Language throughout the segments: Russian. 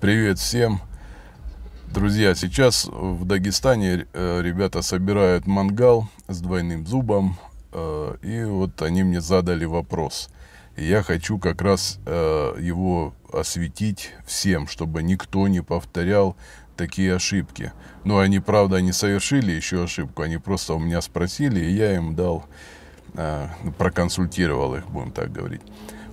Привет всем! Друзья, сейчас в Дагестане э, ребята собирают мангал с двойным зубом. Э, и вот они мне задали вопрос. И я хочу как раз э, его осветить всем, чтобы никто не повторял такие ошибки. Но они, правда, не совершили еще ошибку. Они просто у меня спросили, и я им дал Э, проконсультировал их, будем так говорить.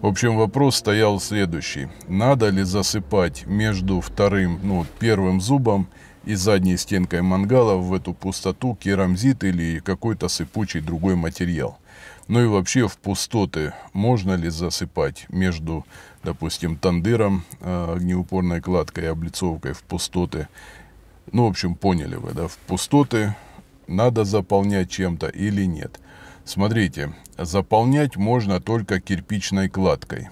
В общем, вопрос стоял следующий. Надо ли засыпать между вторым, ну, первым зубом и задней стенкой мангала в эту пустоту керамзит или какой-то сыпучий другой материал? Ну и вообще в пустоты можно ли засыпать между, допустим, тандыром, э, огнеупорной кладкой и облицовкой в пустоты? Ну, в общем, поняли вы, да, в пустоты надо заполнять чем-то или нет – Смотрите, заполнять можно только кирпичной кладкой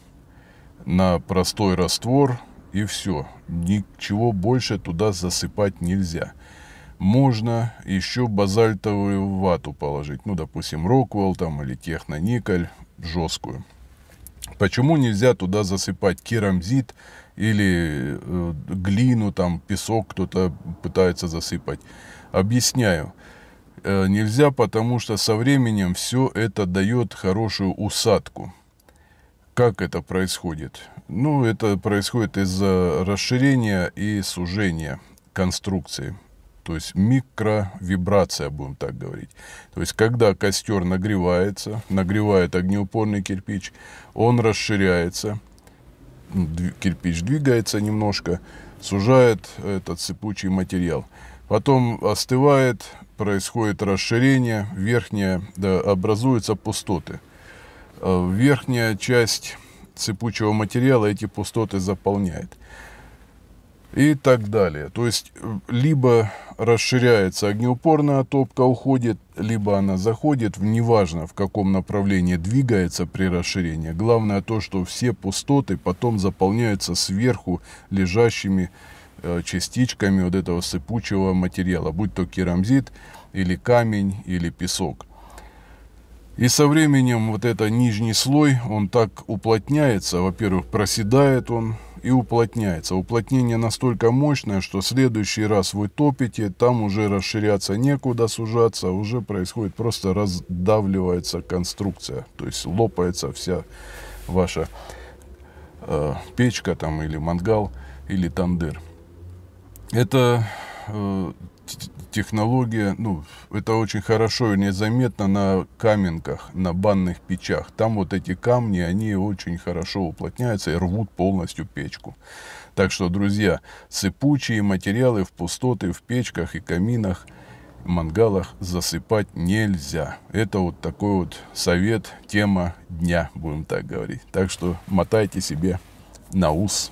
на простой раствор и все. Ничего больше туда засыпать нельзя. Можно еще базальтовую вату положить, ну, допустим, Роквелл там или технониколь, жесткую. Почему нельзя туда засыпать керамзит или э, глину, там, песок кто-то пытается засыпать? Объясняю. Э, нельзя, потому что со временем все это дает хорошую усадку. Как это происходит? Ну, это происходит из-за расширения и сужения конструкции. То есть микровибрация, будем так говорить. То есть, когда костер нагревается, нагревает огнеупорный кирпич, он расширяется, ну, кирпич двигается немножко, сужает этот сыпучий материал. Потом остывает, происходит расширение, верхняя, да, образуются пустоты. Э, верхняя часть цепучего материала эти пустоты заполняет. И так далее. То есть, э, либо расширяется огнеупорная топка, уходит, либо она заходит, неважно в каком направлении двигается при расширении. Главное то, что все пустоты потом заполняются сверху лежащими Э, частичками вот этого сыпучего материала, будь то керамзит или камень или песок. И со временем вот этот нижний слой, он так уплотняется, во-первых, проседает он и уплотняется. Уплотнение настолько мощное, что в следующий раз вы топите, там уже расширяться некуда, сужаться, уже происходит, просто раздавливается конструкция, то есть лопается вся ваша э, печка там или мангал или тандыр. Это э, технология, ну, это очень хорошо и незаметно на каменках, на банных печах. Там вот эти камни, они очень хорошо уплотняются и рвут полностью печку. Так что, друзья, сыпучие материалы в пустоты, в печках и каминах, мангалах засыпать нельзя. Это вот такой вот совет, тема дня, будем так говорить. Так что мотайте себе на ус.